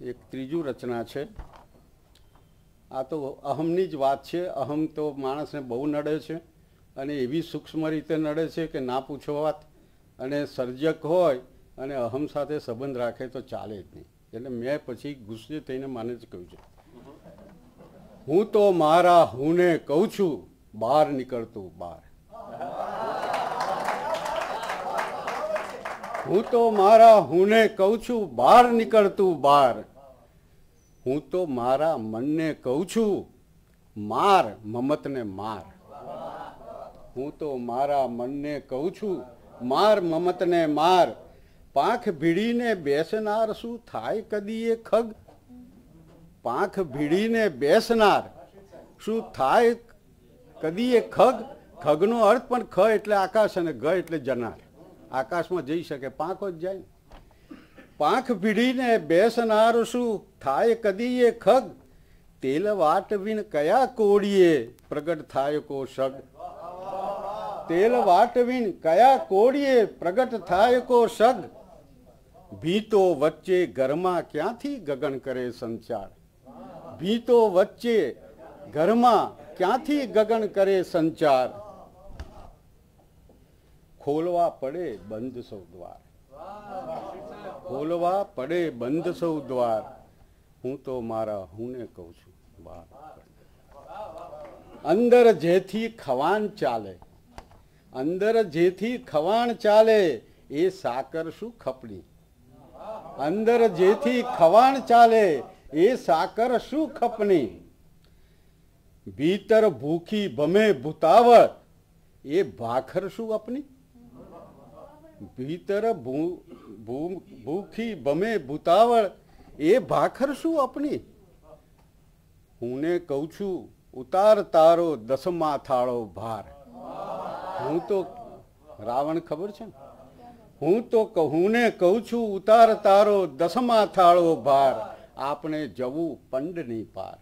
એક ત્રીજું રચના છે આ તો અહમની જ વાત છે અહમ તો માણસને બહુ નડે છે અને એવી સૂક્ષ્મ રીતે નડે છે કે ના પૂછો વાત અને સર્જક હોય અને અહમ સાથે સંબંધ રાખે તો ચાલે જ નહીં એટલે મેં પછી ગુસ્સે થઈને માને જ કહ્યું છે હું તો મારા હુંને કહું છું બહાર નીકળતું બહાર હું તો મારા હુંને કહું છું બહાર નીકળતું બહાર હું તો મારા મનને કહું છું માર મમતને માર હું તો મારા મનને કહું છું માર મમતને માર પાંખ ભીડીને બેસનાર શું થાય કદી એ ખગ પાંખ ભીડીને બેસનાર શું થાય કદી એ ખગ ખગનો અર્થ પણ ખ એટલે આકાશ અને ગ એટલે જનાર આકાશમાં જઈ શકે પાંખ જ જાય પાંખ ભીડીને બેસનાર શું થાય કદી એ ખગ તેલ વાટ વિન કયા કોડીએ પ્રગટ થાય કો શગ તેલ વાટ વિન કયા કોડીએ પ્રગટ થાય કો સગ ભીતો વચ્ચે ઘરમાં ક્યાંથી ગગન કરે સંચાર ભીતો વચ્ચે ઘરમાં ક્યાંથી ગગન કરે સંચાર ખોલવા પડે બંધ સૌ દ્વાર ખોલવા પડે બંધ સૌ દ્વાર હું તો મારા હુંને કહું છું બહાર અંદર જેથી ખવાન ચાલે અંદર જેથી ખવાણ ચાલે એ સાકર શું ખપડી અંદર જેથી ખવાણ ચાલે એ સાકર શું ખપણી ભીતર ભૂખી ભમે ભૂતાવળ એ ભાખર શું આપની ભીતર ભૂખી બમે ભૂતાવળ એ ભાખર શું આપણી હું ને કહું છું ઉતાર તારો દસમા થાળો ભાર હું તો રાવણ ખબર છે ને હું તો હું ને કહું છું ઉતાર તારો દસમા થાળો ભાર આપણે જવું પંડ પંડની પાર